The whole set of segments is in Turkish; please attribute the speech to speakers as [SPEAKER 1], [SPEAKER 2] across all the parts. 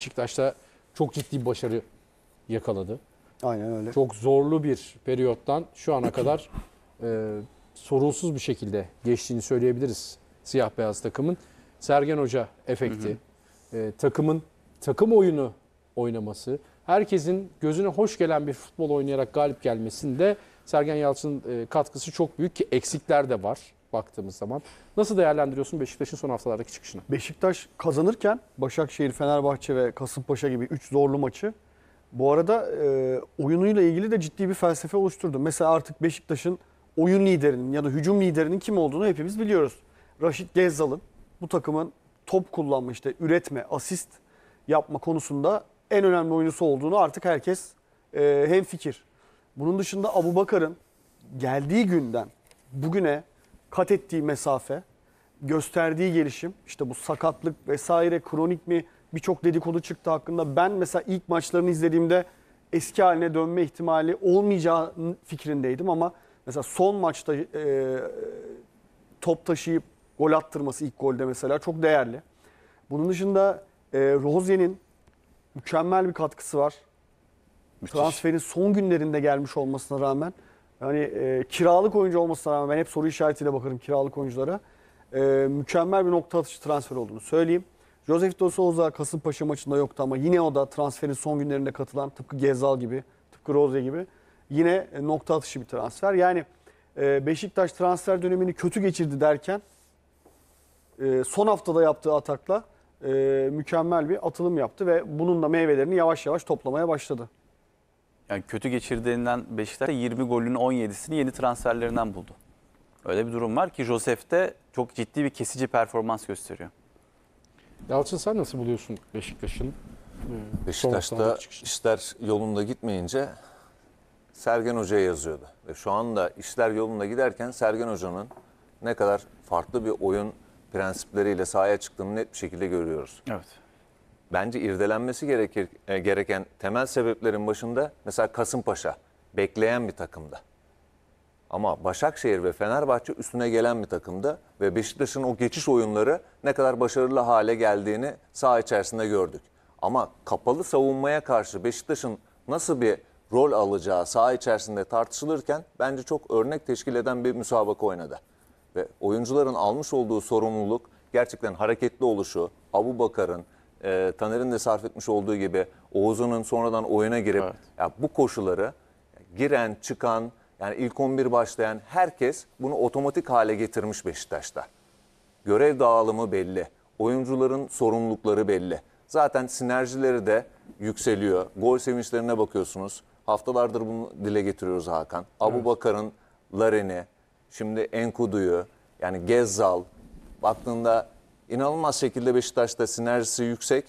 [SPEAKER 1] Beşiktaş'ta çok ciddi bir başarı yakaladı. Aynen öyle. Çok zorlu bir periyottan şu ana kadar e, sorunsuz bir şekilde geçtiğini söyleyebiliriz siyah beyaz takımın. Sergen Hoca efekti, hı hı. E, takımın takım oyunu oynaması, herkesin gözüne hoş gelen bir futbol oynayarak galip gelmesinde Sergen Yalçın'ın e, katkısı çok büyük ki eksikler de var baktığımız zaman. Nasıl değerlendiriyorsun Beşiktaş'ın son haftalardaki çıkışını? Beşiktaş kazanırken Başakşehir, Fenerbahçe ve
[SPEAKER 2] Kasımpaşa gibi 3 zorlu maçı bu arada e, oyunuyla ilgili de ciddi bir felsefe oluşturdu. Mesela artık Beşiktaş'ın oyun liderinin ya da hücum liderinin kim olduğunu hepimiz biliyoruz. Raşit Gezzal'ın bu takımın top kullanma işte üretme, asist yapma konusunda en önemli oyuncusu olduğunu artık herkes e, fikir. Bunun dışında Abu Bakar'ın geldiği günden bugüne kat ettiği mesafe, gösterdiği gelişim, işte bu sakatlık vesaire kronik mi birçok dedikodu çıktı hakkında. Ben mesela ilk maçlarını izlediğimde eski haline dönme ihtimali olmayacağı fikrindeydim ama mesela son maçta e, top taşıyıp gol attırması ilk golde mesela çok değerli. Bunun dışında e, Rozier'in mükemmel bir katkısı var. Müthiş. Transferin son günlerinde gelmiş olmasına rağmen yani e, kiralık oyuncu olmasına rağmen ben hep soru işaretiyle bakarım kiralık oyunculara. E, mükemmel bir nokta atışı transfer olduğunu söyleyeyim. Josef de Souza Kasımpaşa maçında yoktu ama yine o da transferin son günlerinde katılan tıpkı Gezal gibi, tıpkı Rose gibi yine e, nokta atışı bir transfer. Yani e, Beşiktaş transfer dönemini kötü geçirdi derken e, son haftada yaptığı atakla e, mükemmel bir atılım yaptı ve bunun da meyvelerini yavaş yavaş toplamaya başladı
[SPEAKER 3] yani kötü geçirdiğinden Beşiktaş 20 golün 17'sini yeni transferlerinden buldu. Öyle bir durum var ki Josef de çok
[SPEAKER 4] ciddi bir kesici performans gösteriyor.
[SPEAKER 1] Yalçın sen nasıl buluyorsun Beşiktaş'ın?
[SPEAKER 4] Hmm. Beşiktaş'ta işler yolunda gitmeyince Sergen Hoca'ya yazıyordu. Ve şu anda işler yolunda giderken Sergen Hoca'nın ne kadar farklı bir oyun prensipleriyle sahaya çıktığını net bir şekilde görüyoruz. Evet bence irdelenmesi gerekir, e, gereken temel sebeplerin başında mesela Kasımpaşa bekleyen bir takımda. Ama Başakşehir ve Fenerbahçe üstüne gelen bir takımda ve Beşiktaş'ın o geçiş oyunları ne kadar başarılı hale geldiğini saha içerisinde gördük. Ama kapalı savunmaya karşı Beşiktaş'ın nasıl bir rol alacağı saha içerisinde tartışılırken bence çok örnek teşkil eden bir müsabaka oynadı. Ve oyuncuların almış olduğu sorumluluk gerçekten hareketli oluşu, Abu Bakar'ın, e, Taner'in de sarf etmiş olduğu gibi Oğuz'un sonradan oyuna girip evet. ya bu koşuları giren, çıkan yani ilk 11 başlayan herkes bunu otomatik hale getirmiş Beşiktaş'ta. Görev dağılımı belli. Oyuncuların sorumlulukları belli. Zaten sinerjileri de yükseliyor. Gol sevinçlerine bakıyorsunuz. Haftalardır bunu dile getiriyoruz Hakan. Abu evet. Bakar'ın Laren'i, şimdi Enkudu'yu, yani Gezzal, baktığında inanılmaz şekilde Beşiktaş'ta sinerjisi yüksek.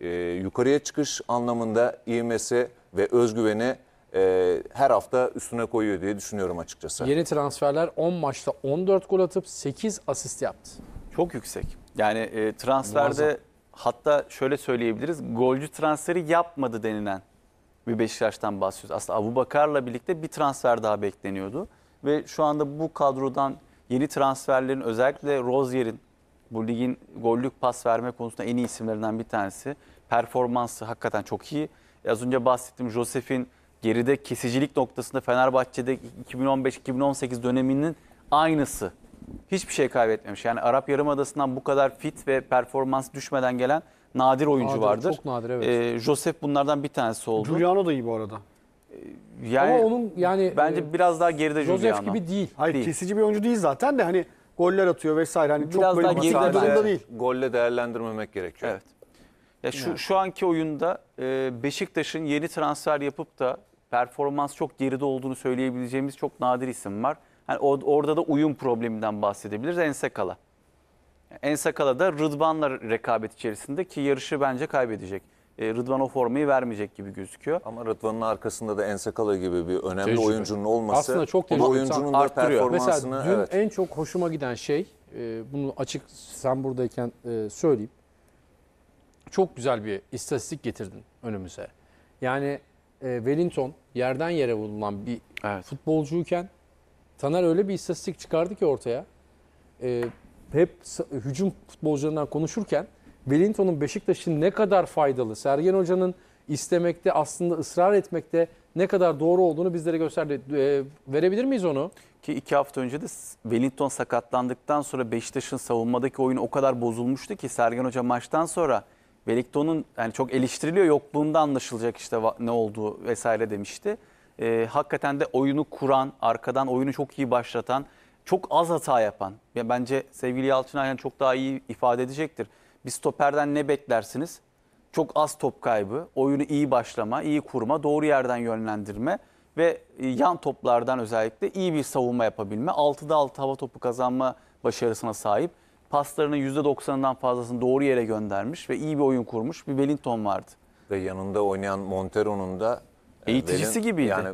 [SPEAKER 4] E, yukarıya çıkış anlamında ivmesi ve özgüveni e, her hafta üstüne koyuyor diye düşünüyorum açıkçası. Yeni
[SPEAKER 1] transferler 10 maçta 14 gol atıp 8 asist
[SPEAKER 3] yaptı. Çok yüksek. Yani e, transferde Muazzam. hatta şöyle söyleyebiliriz. Golcü transferi yapmadı denilen bir Beşiktaş'tan bahsediyoruz. Aslında Abu Bakar'la birlikte bir transfer daha bekleniyordu. Ve şu anda bu kadrodan yeni transferlerin özellikle Rozier'in bu ligin gollük pas verme konusunda en iyi isimlerinden bir tanesi. Performansı hakikaten çok iyi. Az önce bahsettim Josef'in geride kesicilik noktasında Fenerbahçe'de 2015-2018 döneminin aynısı. Hiçbir şey kaybetmemiş. Yani Arap Yarımadası'ndan bu kadar fit ve performans düşmeden gelen nadir oyuncu nadir, vardır. Çok
[SPEAKER 1] nadir
[SPEAKER 2] evet.
[SPEAKER 3] Ee, Josef bunlardan bir tanesi oldu. Giuliano da iyi bu arada. Yani, Ama onun yani bence e, biraz daha geride
[SPEAKER 4] Josef Giuliano. gibi
[SPEAKER 2] değil. Hayır değil. kesici bir oyuncu değil zaten de hani goller atıyor vesaire. Hani çok böyle daha basit bir geride durumda değil.
[SPEAKER 4] Golle değerlendirmemek gerekiyor. Evet. Ya şu, şu anki
[SPEAKER 3] oyunda e, Beşiktaş'ın yeni transfer yapıp da performans çok geride olduğunu söyleyebileceğimiz çok nadir isim var. Yani orada da uyum probleminden bahsedebiliriz. Ensekala. Ensekala da Rıdvan'la rekabet içerisinde ki yarışı bence kaybedecek.
[SPEAKER 4] E, Rıdvan o formayı vermeyecek gibi gözüküyor. Ama Rıdvan'ın arkasında da Ensekala gibi bir önemli tecrübe. oyuncunun olması aslında çok tecrübe. oyuncunun da performansını Mesela dün evet.
[SPEAKER 1] en çok hoşuma giden şey e, bunu açık sen buradayken e, söyleyeyim. Çok güzel bir istatistik getirdin önümüze. Yani Wellington yerden yere vurulan bir evet. futbolcuyken Taner öyle bir istatistik çıkardı ki ortaya. Hep hücum futbolcularından konuşurken Wellington'un beşiktaşın ne kadar faydalı, Sergen Hoca'nın istemekte aslında ısrar etmekte
[SPEAKER 3] ne kadar doğru olduğunu bizlere gösterdi. E, verebilir miyiz onu? Ki iki hafta önce de Wellington sakatlandıktan sonra Beşiktaş'ın savunmadaki oyunu o kadar bozulmuştu ki Sergen Hoca maçtan sonra Wellington'un yani çok eleştiriliyor yokluğunda anlaşılacak işte ne olduğu vesaire demişti. E, hakikaten de oyunu kuran, arkadan oyunu çok iyi başlatan, çok az hata yapan. Ya bence sevgili Yalçın Ayhan çok daha iyi ifade edecektir. Bir stoperden ne beklersiniz? Çok az top kaybı, oyunu iyi başlama, iyi kurma, doğru yerden yönlendirme ve e, yan toplardan özellikle iyi bir savunma yapabilme. 6'da 6 hava topu kazanma başarısına sahip. Paslarının %90'ından fazlasını doğru yere göndermiş ve iyi bir oyun kurmuş bir Wellington vardı.
[SPEAKER 4] Ve yanında oynayan Montero'nun da e, eğiticisi benim, gibiydi. Yani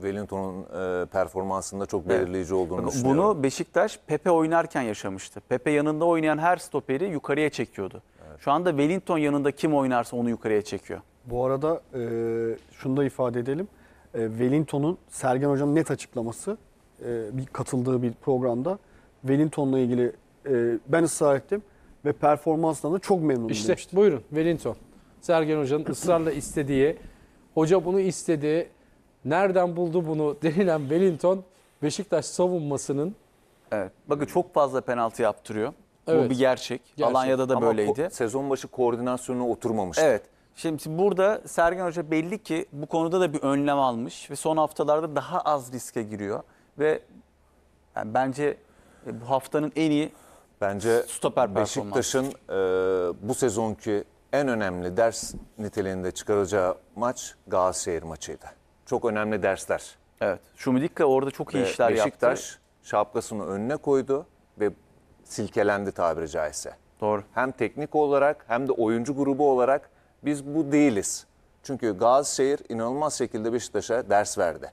[SPEAKER 4] Wellington'un e, performansında çok belirleyici olduğunu Bakın, düşünüyorum.
[SPEAKER 3] Bunu Beşiktaş Pepe oynarken yaşamıştı. Pepe yanında oynayan her stoperi yukarıya çekiyordu. Evet. Şu anda Wellington yanında kim oynarsa onu yukarıya çekiyor.
[SPEAKER 2] Bu arada e, şunu da ifade edelim. E, Wellington'un Sergen Hoca'nın net açıklaması e, bir katıldığı bir programda Wellington'la ilgili e, ben ısrar ettim ve performansından da çok memnunum işte, demişti.
[SPEAKER 1] İşte buyurun Wellington. Sergen Hoca'nın ısrarla istediği, hoca bunu istedi, Nereden buldu bunu denilen Wellington Beşiktaş savunmasının
[SPEAKER 3] Evet. Bakın çok fazla penaltı yaptırıyor. Evet. Bu bir gerçek. gerçek. Alanya'da da Ama böyleydi.
[SPEAKER 4] Sezon başı koordinasyonu oturmamıştı. Evet.
[SPEAKER 3] Şimdi burada Sergen Hoca belli ki bu konuda da bir önlem almış ve son haftalarda daha az
[SPEAKER 4] riske giriyor ve yani bence e, bu haftanın en iyi Bence stoper Beşiktaş'ın e, bu sezonki en önemli ders niteliğinde çıkaracağı maç Galatasaray maçıydı çok önemli dersler. Evet. Şumidikka orada çok iyi işler Beşiktaş yaptı. Beşiktaş şapkasını önüne koydu ve silkelendi tabiri caizse. Doğru. Hem teknik olarak hem de oyuncu grubu olarak biz bu değiliz. Çünkü Gazişehir inanılmaz şekilde Beşiktaş'a ders verdi.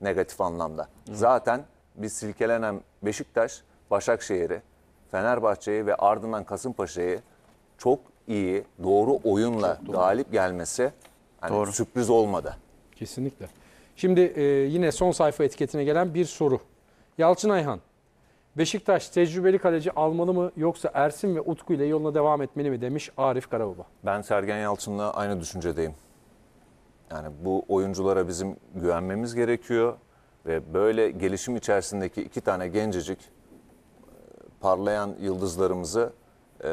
[SPEAKER 4] Negatif anlamda. Hı. Zaten biz silkelenen Beşiktaş, Başakşehir'i, Fenerbahçe'yi ve ardından Kasımpaşa'yı çok iyi, doğru oyunla doğru. galip gelmesi hani doğru. sürpriz olmadı.
[SPEAKER 1] Kesinlikle. Şimdi e, yine son sayfa etiketine gelen bir soru. Yalçın Ayhan, Beşiktaş tecrübeli kaleci almalı mı yoksa Ersin ve Utku ile yoluna devam etmeli mi demiş Arif Karababa.
[SPEAKER 4] Ben Sergen Yalçın'la aynı düşüncedeyim. Yani bu oyunculara bizim güvenmemiz gerekiyor ve böyle gelişim içerisindeki iki tane gencecik e, parlayan yıldızlarımızı e,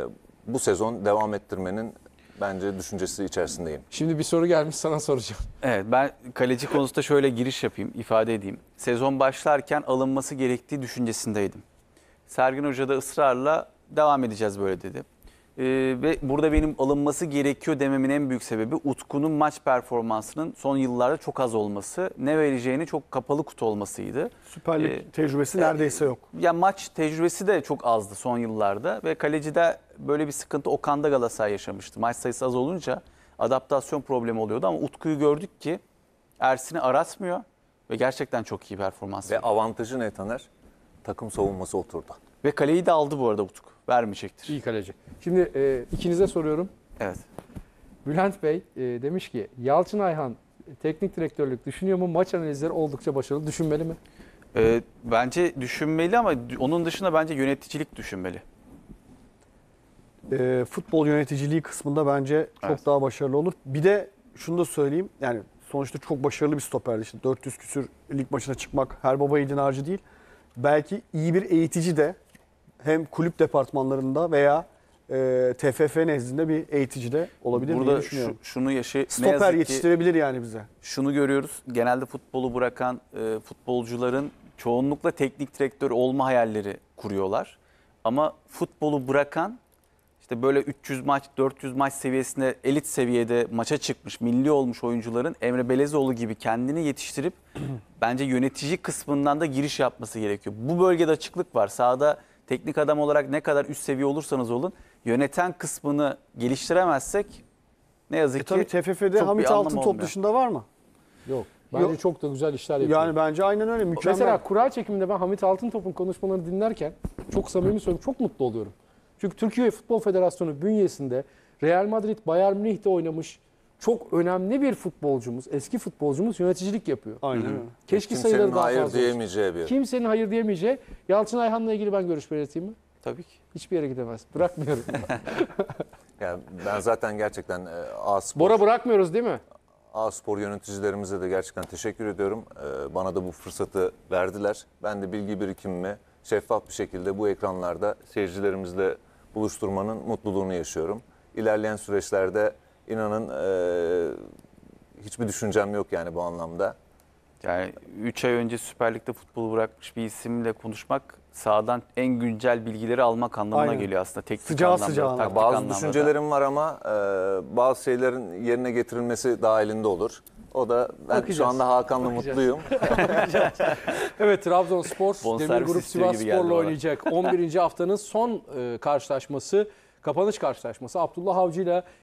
[SPEAKER 4] bu sezon devam ettirmenin bence düşüncesi içerisindeyim. Şimdi bir soru gelmiş sana soracağım. Evet ben kaleci konusunda şöyle giriş yapayım, ifade
[SPEAKER 3] edeyim. Sezon başlarken alınması gerektiği düşüncesindeydim. Sergin Hoca da ısrarla devam edeceğiz böyle dedi. Ee, ve burada benim alınması gerekiyor dememin en büyük sebebi Utku'nun maç performansının son yıllarda çok az olması. Ne vereceğini çok kapalı kutu olmasıydı. Süper Lig ee,
[SPEAKER 2] tecrübesi e, neredeyse yok.
[SPEAKER 3] Ya yani maç tecrübesi de çok azdı son yıllarda ve kalecide böyle bir sıkıntı Okan'da Galatasaray yaşamıştı. Maç sayısı az olunca adaptasyon problemi oluyordu ama Utku'yu gördük ki Ersin'i aratmıyor ve gerçekten çok iyi performans. Ve avantajı ne Taner? Takım savunması oturdu. Ve kaleyi de aldı bu arada Utku vermeyecektir. İyi kaleci. Şimdi e,
[SPEAKER 1] ikinize soruyorum.
[SPEAKER 3] Evet. Bülent
[SPEAKER 1] Bey e, demiş ki Yalçın Ayhan teknik direktörlük düşünüyor mu? Maç analizleri oldukça başarılı. Düşünmeli mi?
[SPEAKER 3] E, bence düşünmeli ama onun dışında bence yöneticilik düşünmeli.
[SPEAKER 2] E, futbol yöneticiliği kısmında bence çok evet. daha başarılı olur. Bir de şunu da söyleyeyim. Yani sonuçta çok başarılı bir stoperdi. İşte 400 küsür lig maçına çıkmak her baba yiğidin harcı değil. Belki iyi bir eğitici de hem kulüp departmanlarında veya e, TFF nezdinde bir eğiticide olabilir Burada diye düşünüyorum. Şu, şunu
[SPEAKER 3] yaşı Stoper yetiştirebilir yani bize. Şunu görüyoruz. Genelde futbolu bırakan e, futbolcuların çoğunlukla teknik direktör olma hayalleri kuruyorlar. Ama futbolu bırakan işte böyle 300 maç, 400 maç seviyesinde elit seviyede maça çıkmış, milli olmuş oyuncuların Emre Belezoğlu gibi kendini yetiştirip bence yönetici kısmından da giriş yapması gerekiyor. Bu bölgede açıklık var. sağda teknik adam olarak ne kadar üst seviye olursanız olun yöneten kısmını geliştiremezsek ne yazık e ki tabii TFF'de Hamit Altın top
[SPEAKER 2] dışında var mı? Yok. Bence Yok. çok da güzel işler yapıyor. Yani
[SPEAKER 3] bence
[SPEAKER 1] aynen öyle mükemmel. Mesela kura çekiminde ben Hamit Altın top'un konuşmalarını dinlerken çok samimi söylüyorum çok mutlu oluyorum. Çünkü Türkiye Futbol Federasyonu bünyesinde Real Madrid, Bayern Münih'te oynamış çok önemli bir futbolcumuz, eski futbolcumuz yöneticilik yapıyor. Aynen. Hı -hı. Keşke Kimsenin
[SPEAKER 3] sayıları daha hayır fazla diyemeyeceği
[SPEAKER 4] olsun. bir.
[SPEAKER 1] Kimsenin hayır diyemeyeceği. Yalçın Ayhan'la ilgili ben görüş belirteyim mi? Tabii ki. Hiçbir yere gidemez. Bırakmıyorum.
[SPEAKER 4] yani ben zaten gerçekten e, A-Spor... Bora bırakmıyoruz değil mi? A-Spor yöneticilerimize de gerçekten teşekkür ediyorum. E, bana da bu fırsatı verdiler. Ben de bilgi birikimimi şeffaf bir şekilde bu ekranlarda seyircilerimizle buluşturmanın mutluluğunu yaşıyorum. İlerleyen süreçlerde inanın e, hiçbir düşüncem yok yani bu anlamda. Yani 3 ay
[SPEAKER 3] önce Süper Lig'de futbolu bırakmış bir isimle konuşmak sağdan en güncel bilgileri almak anlamına Aynen. geliyor aslında teknik Sıcağı anlamda. Sıcağı taktik bazı anlamda düşüncelerim
[SPEAKER 4] da. var ama e, bazı şeylerin yerine getirilmesi daha elinde olur. O da ben Bakacağız. şu anda Hakan'la mutluyum. evet Trabzonspor Demir Grup Sivasspor'la oynayacak. 11.
[SPEAKER 1] haftanın son e, karşılaşması, kapanış karşılaşması Abdullah Avcı ile